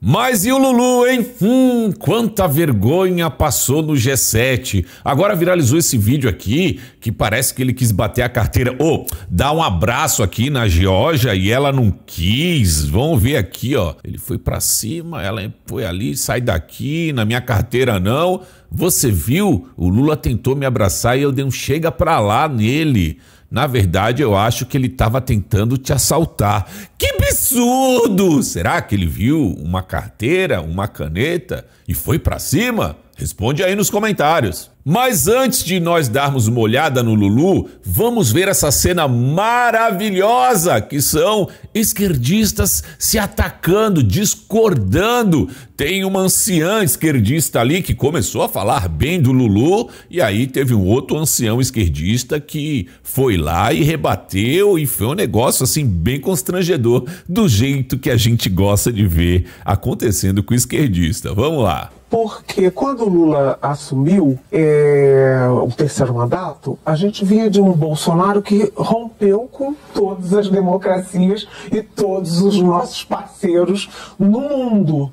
Mas e o Lulu, hein? Hum, quanta vergonha passou no G7. Agora viralizou esse vídeo aqui, que parece que ele quis bater a carteira. Ô, oh, dá um abraço aqui na Georgia e ela não quis. Vamos ver aqui, ó. Ele foi para cima, ela foi ali, sai daqui, na minha carteira não. Você viu? O Lula tentou me abraçar e eu dei um chega pra lá nele. Na verdade, eu acho que ele estava tentando te assaltar. Que absurdo! Será que ele viu uma carteira, uma caneta e foi para cima? Responde aí nos comentários. Mas antes de nós darmos uma olhada no Lulu, vamos ver essa cena maravilhosa que são esquerdistas se atacando, discordando. Tem uma anciã esquerdista ali que começou a falar bem do Lulu e aí teve um outro ancião esquerdista que foi lá e rebateu e foi um negócio assim bem constrangedor do jeito que a gente gosta de ver acontecendo com o esquerdista. Vamos lá porque quando Lula assumiu é, o terceiro mandato, a gente vinha de um Bolsonaro que rompeu com todas as democracias e todos os nossos parceiros no mundo.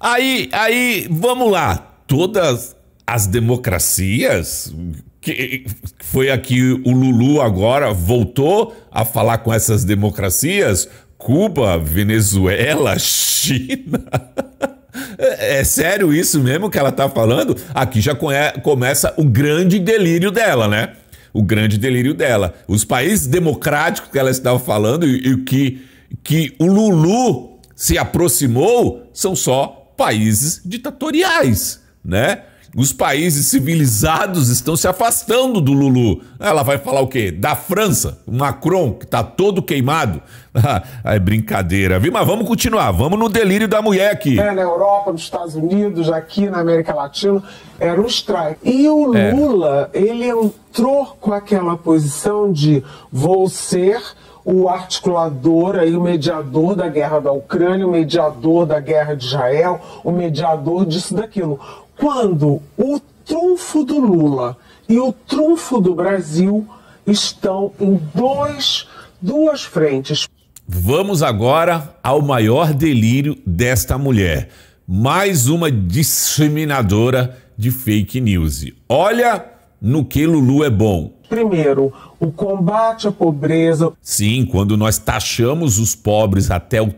Aí, aí, vamos lá. Todas as democracias que foi aqui o Lulu agora voltou a falar com essas democracias, Cuba, Venezuela, China. É, é sério isso mesmo que ela tá falando? Aqui já começa o grande delírio dela, né? O grande delírio dela. Os países democráticos que ela estava falando e, e que, que o Lulu se aproximou são só países ditatoriais, né? Os países civilizados estão se afastando do Lulu. Ela vai falar o quê? Da França, o Macron, que está todo queimado. Ah, é brincadeira, viu? Mas vamos continuar, vamos no delírio da mulher aqui. É, na Europa, nos Estados Unidos, aqui na América Latina, era um strike. E o é. Lula, ele entrou com aquela posição de vou ser o articulador, aí, o mediador da guerra da Ucrânia, o mediador da guerra de Israel, o mediador disso, daquilo quando o trunfo do Lula e o trunfo do Brasil estão em dois, duas frentes. Vamos agora ao maior delírio desta mulher. Mais uma disseminadora de fake news. Olha no que Lulu é bom. Primeiro, o combate à pobreza. Sim, quando nós taxamos os pobres até o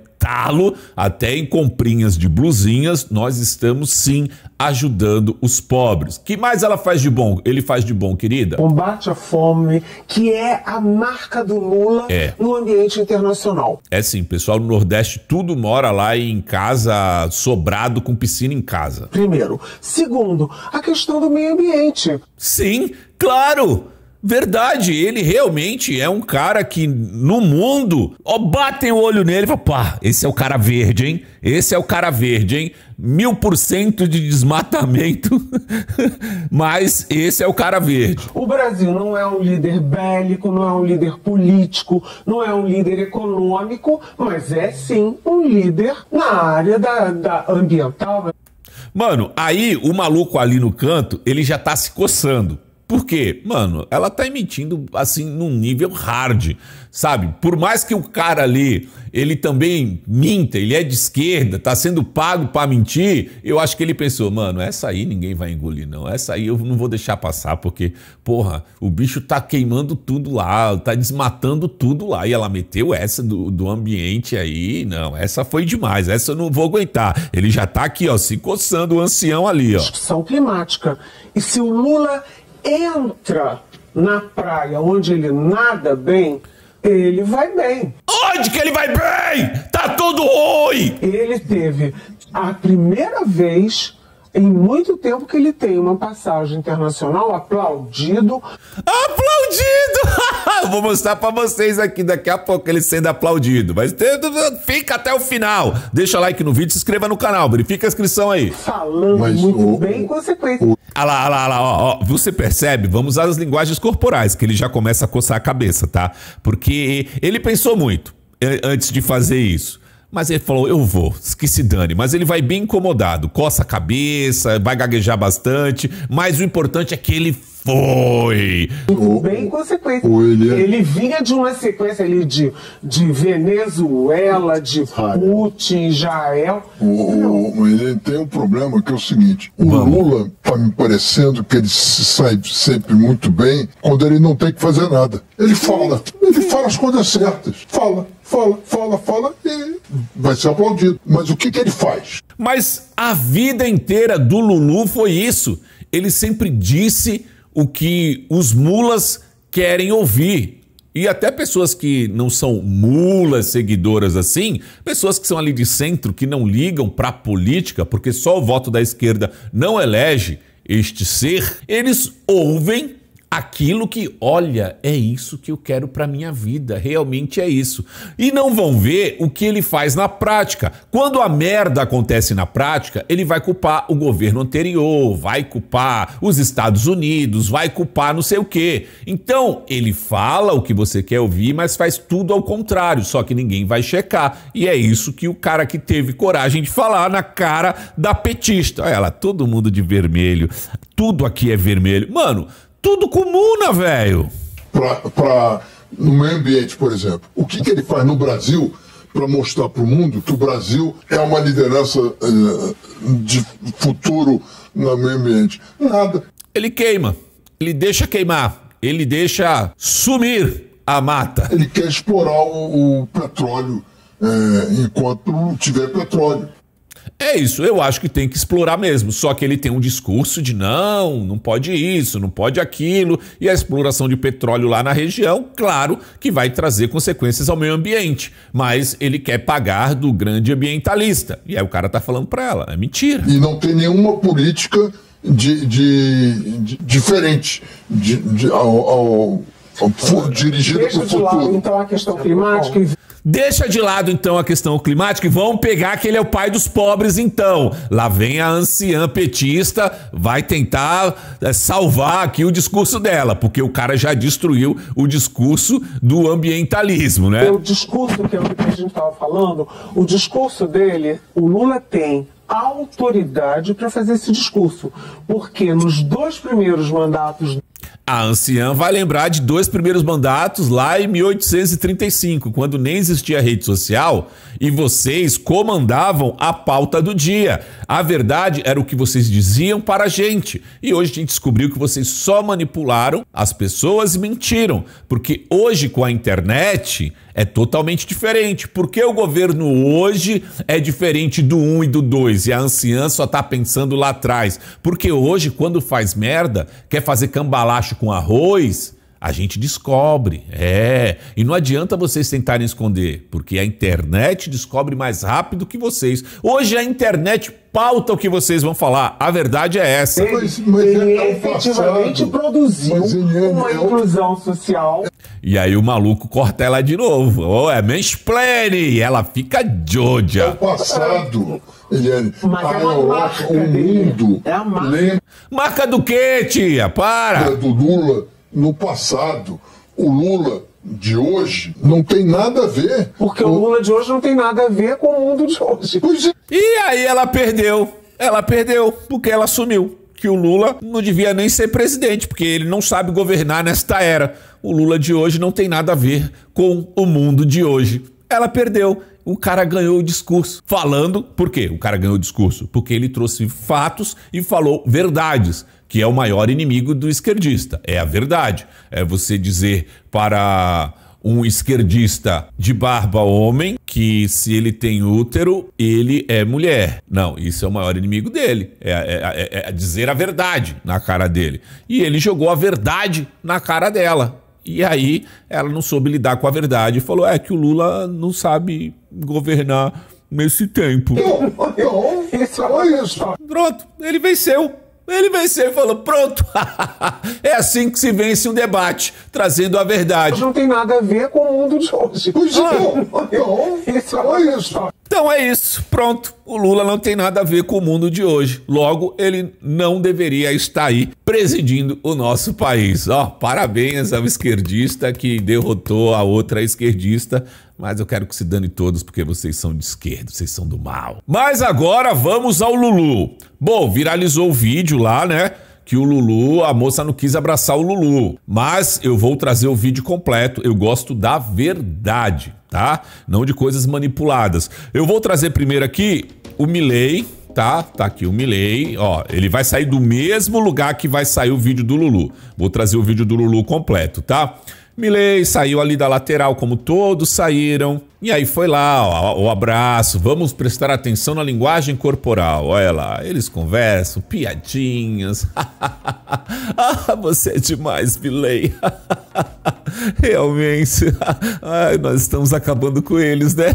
até em comprinhas de blusinhas, nós estamos sim ajudando os pobres. Que mais ela faz de bom? Ele faz de bom, querida? Combate à fome, que é a marca do Lula é. no ambiente internacional. É sim, pessoal no Nordeste tudo mora lá em casa, sobrado com piscina em casa. Primeiro. Segundo, a questão do meio ambiente. Sim, claro! verdade, ele realmente é um cara que no mundo, ó, batem o olho nele e falam, pá, esse é o cara verde, hein? Esse é o cara verde, hein? Mil por cento de desmatamento, mas esse é o cara verde. O Brasil não é um líder bélico, não é um líder político, não é um líder econômico, mas é sim um líder na área da, da ambiental. Mano, aí o maluco ali no canto, ele já tá se coçando. Porque, mano, ela tá emitindo assim num nível hard, sabe? Por mais que o cara ali, ele também minta, ele é de esquerda, tá sendo pago para mentir, eu acho que ele pensou, mano, essa aí ninguém vai engolir não, essa aí eu não vou deixar passar porque, porra, o bicho tá queimando tudo lá, tá desmatando tudo lá e ela meteu essa do, do ambiente aí, não, essa foi demais, essa eu não vou aguentar. Ele já tá aqui, ó, se coçando o ancião ali, ó. Discussão climática. E se o Lula entra na praia onde ele nada bem, ele vai bem. Onde que ele vai bem? Tá tudo ruim! Ele teve a primeira vez em muito tempo que ele tem uma passagem internacional aplaudido. Aplaudido! Eu vou mostrar para vocês aqui daqui a pouco ele sendo aplaudido. Mas fica até o final. Deixa like no vídeo, se inscreva no canal, verifica a inscrição aí. Falando Mas muito o... bem, consequência. O... Ah lá, ah lá, ah lá, ó, ó, Você percebe? Vamos às linguagens corporais, que ele já começa a coçar a cabeça, tá? Porque ele pensou muito eh, antes de fazer isso. Mas ele falou: eu vou, que se dane. Mas ele vai bem incomodado, coça a cabeça, vai gaguejar bastante. Mas o importante é que ele foi. Bem consequência. É- ele vinha de uma sequência ali de, de Venezuela, de Putin, Israel. O, o, ele tem um problema que é o seguinte: o Vamos. Lula está me parecendo que ele se sai sempre muito bem quando ele não tem que fazer nada. Ele fala, ele fala as coisas certas. Fala, fala, fala, fala e vai ser aplaudido. Mas o que, que ele faz? Mas a vida inteira do Lulu foi isso. Ele sempre disse o que os mulas querem ouvir. E até pessoas que não são mulas seguidoras assim, pessoas que são ali de centro, que não ligam para a política, porque só o voto da esquerda não elege este ser, eles ouvem aquilo que, olha, é isso que eu quero para minha vida, realmente é isso. E não vão ver o que ele faz na prática. Quando a merda acontece na prática, ele vai culpar o governo anterior, vai culpar os Estados Unidos, vai culpar não sei o quê. Então, ele fala o que você quer ouvir, mas faz tudo ao contrário, só que ninguém vai checar. E é isso que o cara que teve coragem de falar na cara da petista. Olha lá, todo mundo de vermelho. Tudo aqui é vermelho. Mano, tudo comuna, velho. Para no meio ambiente, por exemplo. O que, que ele faz no Brasil para mostrar para o mundo que o Brasil é uma liderança eh, de futuro no meio ambiente? Nada. Ele queima, ele deixa queimar, ele deixa sumir a mata. Ele quer explorar o, o petróleo é, enquanto tiver petróleo. É isso, eu acho que tem que explorar mesmo. Só que ele tem um discurso de não, não pode isso, não pode aquilo, e a exploração de petróleo lá na região, claro que vai trazer consequências ao meio ambiente, mas ele quer pagar do grande ambientalista. E aí o cara tá falando para ela, é mentira. E não tem nenhuma política de, de, de diferente de, de, ao, ao, ao, ao, dirigida para o futuro. Lado, então a questão climática Deixa de lado então a questão climática e vamos pegar que ele é o pai dos pobres então. Lá vem a anciã petista, vai tentar eh, salvar aqui o discurso dela, porque o cara já destruiu o discurso do ambientalismo, né? O discurso que, é que a gente estava falando, o discurso dele, o Lula tem autoridade para fazer esse discurso, porque nos dois primeiros mandatos a anciã vai lembrar de dois primeiros mandatos lá em 1835, quando nem existia rede social e vocês comandavam a pauta do dia. A verdade era o que vocês diziam para a gente. E hoje a gente descobriu que vocês só manipularam as pessoas e mentiram. Porque hoje, com a internet, é totalmente diferente. Porque o governo hoje é diferente do 1 um e do 2 e a anciã só está pensando lá atrás. Porque hoje, quando faz merda, quer fazer cambalacho com arroz, a gente descobre. É, e não adianta vocês tentarem esconder, porque a internet descobre mais rápido que vocês. Hoje a internet pauta o que vocês vão falar. A verdade é essa. Ele, mas, mas ele é efetivamente produziu ele é uma inclusão social. E aí o maluco corta ela de novo. oh, é mansplaining. Ela fica Joja. É o passado. Ele é mas a é Europa, o mundo. É a marca. Lembra... Marca do quê, tia? Para! É do Lula no passado. O Lula de hoje não tem nada a ver. Porque o Lula de hoje não tem nada a ver com o mundo de hoje. É. E aí ela perdeu. Ela perdeu porque ela assumiu que o Lula não devia nem ser presidente, porque ele não sabe governar nesta era. O Lula de hoje não tem nada a ver com o mundo de hoje. Ela perdeu o cara ganhou o discurso. Falando, por quê? O cara ganhou o discurso? Porque ele trouxe fatos e falou verdades, que é o maior inimigo do esquerdista. É a verdade. É você dizer para um esquerdista de barba homem que se ele tem útero, ele é mulher. Não, isso é o maior inimigo dele. É, é, é, é dizer a verdade na cara dele. E ele jogou a verdade na cara dela. E aí ela não soube lidar com a verdade e falou: é que o Lula não sabe governar nesse tempo. Pronto, ele venceu. Ele venceu e falou: pronto, é assim que se vence um debate, trazendo a verdade. Não tem nada a ver com o mundo de hoje. Ah. Isso, isso. Então é isso, pronto. O Lula não tem nada a ver com o mundo de hoje. Logo, ele não deveria estar aí presidindo o nosso país. Ó, parabéns ao esquerdista que derrotou a outra esquerdista. Mas eu quero que se dane todos porque vocês são de esquerda, vocês são do mal. Mas agora vamos ao Lulu. Bom, viralizou o vídeo lá, né? que o Lulu, a moça não quis abraçar o Lulu. Mas eu vou trazer o vídeo completo, eu gosto da verdade, tá? Não de coisas manipuladas. Eu vou trazer primeiro aqui o Milley, tá? Tá aqui o Milley, ó, ele vai sair do mesmo lugar que vai sair o vídeo do Lulu. Vou trazer o vídeo do Lulu completo, tá? Milley saiu ali da lateral como todos saíram. E aí foi lá, ó, o abraço, vamos prestar atenção na linguagem corporal. Olha lá, eles conversam, piadinhas. ah, você é demais, Bilei. Realmente, ai, nós estamos acabando com eles, né?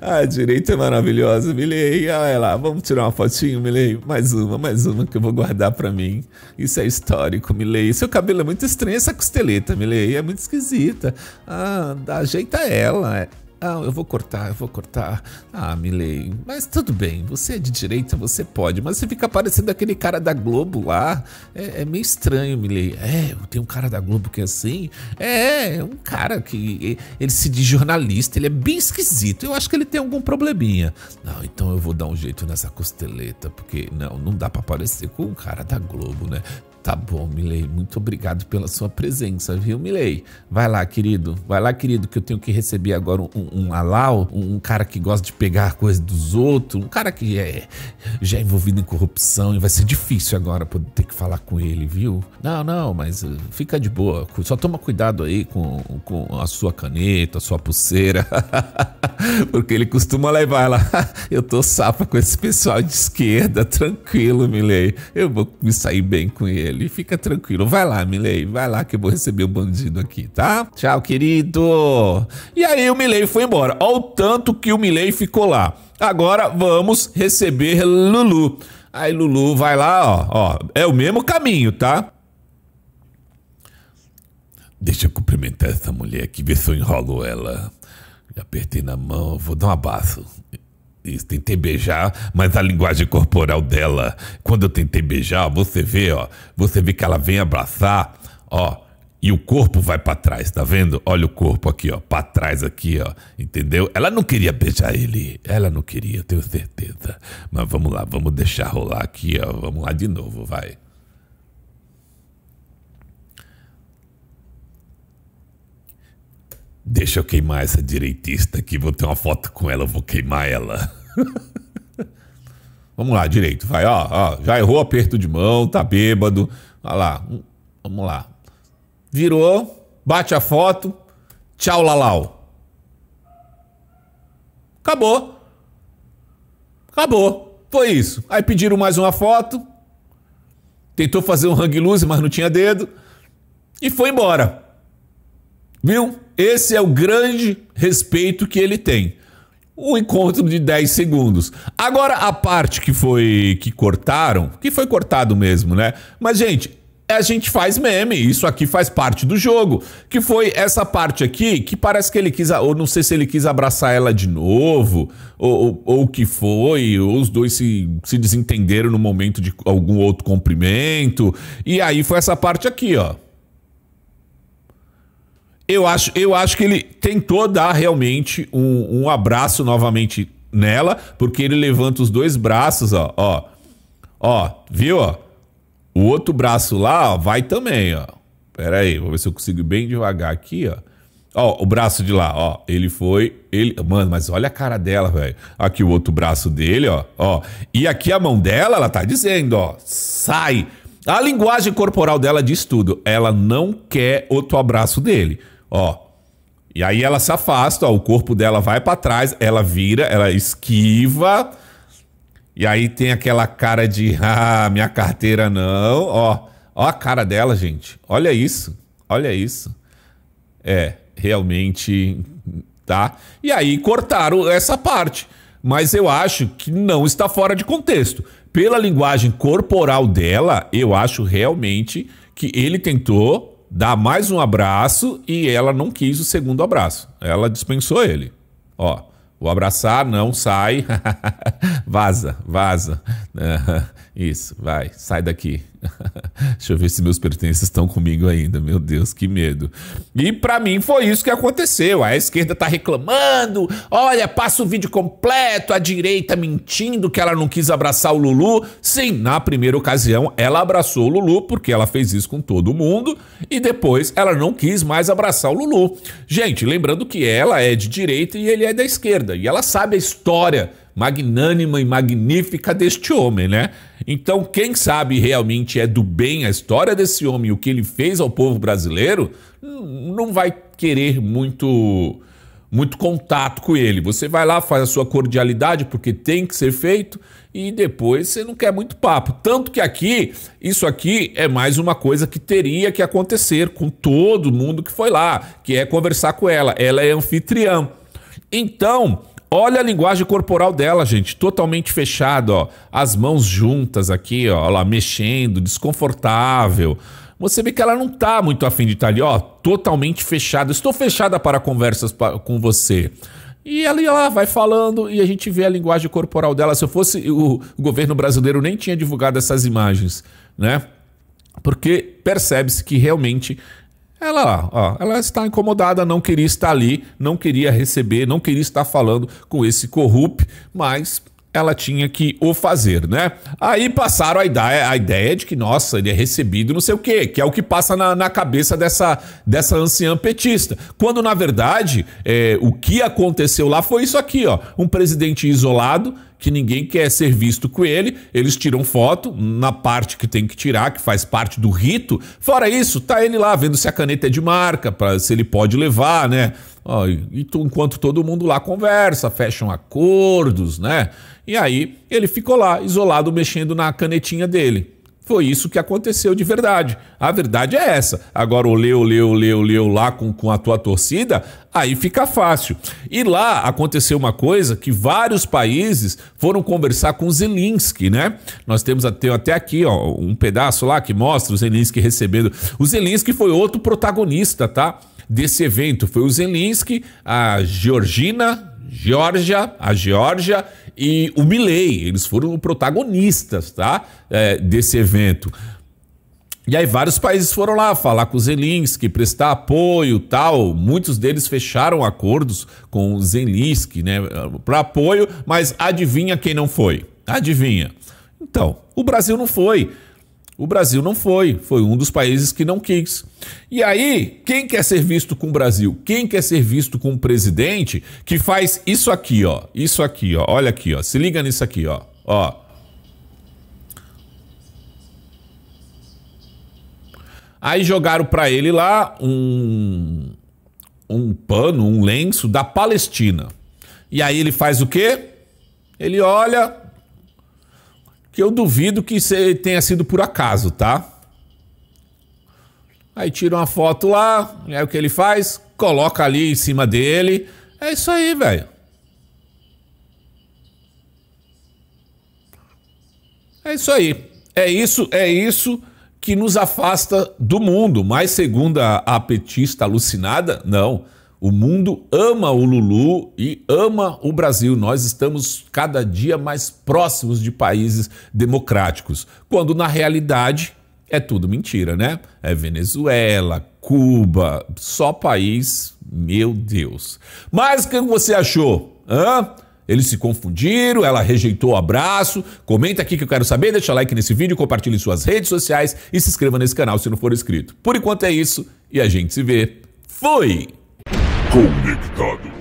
a ah, direita é maravilhosa, Milei. Olha lá, vamos tirar uma fotinho, Milei. Mais uma, mais uma que eu vou guardar para mim. Isso é histórico, Milei. Seu cabelo é muito estranho, essa costeleta, Milei. É muito esquisita. Ah, ajeita é ela. É, ah, eu vou cortar, eu vou cortar. Ah, Milei, mas tudo bem, você é de direita, você pode, mas você fica parecendo aquele cara da Globo lá. É, é meio estranho, Milei. É, tem um cara da Globo que é assim. É, é um cara que ele se diz jornalista, ele é bem esquisito. Eu acho que ele tem algum probleminha. Não, então eu vou dar um jeito nessa costeleta, porque não, não dá para parecer com um cara da Globo, né? Tá bom, Milei. Muito obrigado pela sua presença, viu, Milei? Vai lá, querido. Vai lá, querido, que eu tenho que receber agora um, um alau, um, cara que gosta de pegar a coisa dos outros, um cara que é já é envolvido em corrupção e vai ser difícil agora poder ter que falar com ele, viu? Não, não, mas eh, fica de boa. Só toma cuidado aí com, com a sua caneta, a sua pulseira, porque ele costuma levar lá. Eu tô safa com esse pessoal de esquerda, tranquilo, Milei. Eu vou me sair bem com ele ele. E fica tranquilo. Vai lá, Milei. Vai lá que eu vou receber o bandido aqui, tá? Tchau, querido. E aí o Milei foi embora. Olha o tanto que o Milei ficou lá. Agora vamos receber Lulu. Aí Lulu vai lá, ó, ó. É o mesmo caminho, tá? Deixa eu cumprimentar essa mulher aqui, ver se eu enrolo ela. Apertei na mão, vou dar um abraço. Isso, tentei beijar, mas a linguagem corporal dela, quando eu tentei beijar, você vê, ó, você vê que ela vem abraçar, ó, e o corpo vai para trás, tá vendo? Olha o corpo aqui, ó, para trás aqui, ó, entendeu? Ela não queria beijar ele, ela não queria, tenho certeza. Mas vamos lá, vamos deixar rolar aqui, ó, vamos lá de novo, vai. Deixa eu queimar essa direitista aqui, vou ter uma foto com ela, vou queimar ela. vamos lá, direito, vai, ó, ó, já errou aperto de mão, tá bêbado. Olha lá, vamos lá. Virou, bate a foto, tchau, Lalau. Acabou. Acabou. Foi isso. Aí pediram mais uma foto. Tentou fazer um hang loose, mas não tinha dedo. E foi embora. Viu? Esse é o grande respeito que ele tem. Um encontro de 10 segundos. Agora a parte que foi que cortaram, que foi cortado mesmo, né? Mas gente, a gente faz meme, isso aqui faz parte do jogo. Que foi essa parte aqui que parece que ele quis, ou não sei se ele quis abraçar ela de novo, ou o que foi, ou os dois se, se desentenderam no momento de algum outro cumprimento. E aí foi essa parte aqui, ó. Eu acho, eu acho que ele tentou dar realmente um, um abraço novamente nela, porque ele levanta os dois braços, ó, ó. Ó, viu, ó? O outro braço lá ó, vai também, ó. Pera aí, vou ver se eu consigo bem devagar aqui, ó. Ó, o braço de lá, ó. Ele foi. Ele. Mano, mas olha a cara dela, velho. Aqui o outro braço dele, ó. Ó. E aqui a mão dela, ela tá dizendo, ó. Sai! A linguagem corporal dela diz tudo. Ela não quer outro abraço dele. Ó. E aí ela se afasta, ó, o corpo dela vai para trás, ela vira, ela esquiva. E aí tem aquela cara de, ah, minha carteira não, ó. Ó a cara dela, gente. Olha isso. Olha isso. É, realmente, tá? E aí cortaram essa parte. Mas eu acho que não está fora de contexto. Pela linguagem corporal dela, eu acho realmente que ele tentou dá mais um abraço e ela não quis o segundo abraço. Ela dispensou ele. Ó, vou abraçar não sai, vaza, vaza. É, isso, vai, sai daqui. Deixa eu ver se meus pertences estão comigo ainda. Meu Deus, que medo. E para mim foi isso que aconteceu. A esquerda tá reclamando. Olha, passa o vídeo completo. A direita mentindo que ela não quis abraçar o Lulu. Sim, na primeira ocasião ela abraçou o Lulu porque ela fez isso com todo mundo e depois ela não quis mais abraçar o Lulu. Gente, lembrando que ela é de direita e ele é da esquerda e ela sabe a história magnânima e magnífica deste homem, né? Então, quem sabe realmente é do bem a história desse homem, o que ele fez ao povo brasileiro, não vai querer muito muito contato com ele. Você vai lá, faz a sua cordialidade, porque tem que ser feito, e depois você não quer muito papo. Tanto que aqui, isso aqui é mais uma coisa que teria que acontecer com todo mundo que foi lá, que é conversar com ela. Ela é anfitriã. Então, Olha a linguagem corporal dela, gente, totalmente fechada, ó. As mãos juntas aqui, ó, lá mexendo, desconfortável. Você vê que ela não tá muito afim de estar tá ali, ó, totalmente fechada. Estou fechada para conversas com você. E ia ela vai falando e a gente vê a linguagem corporal dela. Se eu fosse o governo brasileiro nem tinha divulgado essas imagens, né? Porque percebe-se que realmente ela, ó, ela está incomodada, não queria estar ali, não queria receber, não queria estar falando com esse corrupto, mas ela tinha que o fazer, né? Aí passaram a ideia, a ideia de que, nossa, ele é recebido não sei o quê, que é o que passa na, na cabeça dessa, dessa anciã petista. Quando, na verdade, é, o que aconteceu lá foi isso aqui, ó. Um presidente isolado, que ninguém quer ser visto com ele, eles tiram foto na parte que tem que tirar, que faz parte do rito. Fora isso, tá ele lá vendo se a caneta é de marca, para se ele pode levar, né? e tu, enquanto todo mundo lá conversa, fecham acordos, né? E aí ele ficou lá, isolado, mexendo na canetinha dele. Foi isso que aconteceu de verdade. A verdade é essa. Agora, o leu, leu, leu, leu lá com, com a tua torcida, aí fica fácil. E lá aconteceu uma coisa que vários países foram conversar com Zelensky, né? Nós temos até, até aqui ó, um pedaço lá que mostra o Zelensky recebendo. O Zelensky foi outro protagonista, tá? Desse evento. Foi o Zelensky, a Georgina, Geórgia, a Geórgia e o Milley. Eles foram protagonistas tá? É, desse evento. E aí vários países foram lá falar com Zelinski, prestar apoio tal. Muitos deles fecharam acordos com Zelinski, né, para apoio, mas adivinha quem não foi? Adivinha. Então, o Brasil não foi. O Brasil não foi, foi um dos países que não quis. E aí, quem quer ser visto com o Brasil? Quem quer ser visto com o presidente que faz isso aqui, ó? Isso aqui, ó. Olha aqui, ó. Se liga nisso aqui, ó. Ó. Aí jogaram para ele lá um um pano, um lenço da Palestina. E aí ele faz o quê? Ele olha, que eu duvido que tenha sido por acaso, tá? Aí tira uma foto lá, aí o que ele faz? Coloca ali em cima dele. É isso aí, velho. É isso aí. É isso, é isso que nos afasta do mundo. Mas segundo a, a petista alucinada, não. O mundo ama o Lulu e ama o Brasil. Nós estamos cada dia mais próximos de países democráticos, quando na realidade é tudo mentira, né? É Venezuela, Cuba, só país, meu Deus. Mas o que você achou? Hã? Eles se confundiram, ela rejeitou o abraço. Comenta aqui que eu quero saber, deixa like nesse vídeo, compartilhe em suas redes sociais e se inscreva nesse canal se não for inscrito. Por enquanto é isso e a gente se vê. Fui! Conectado.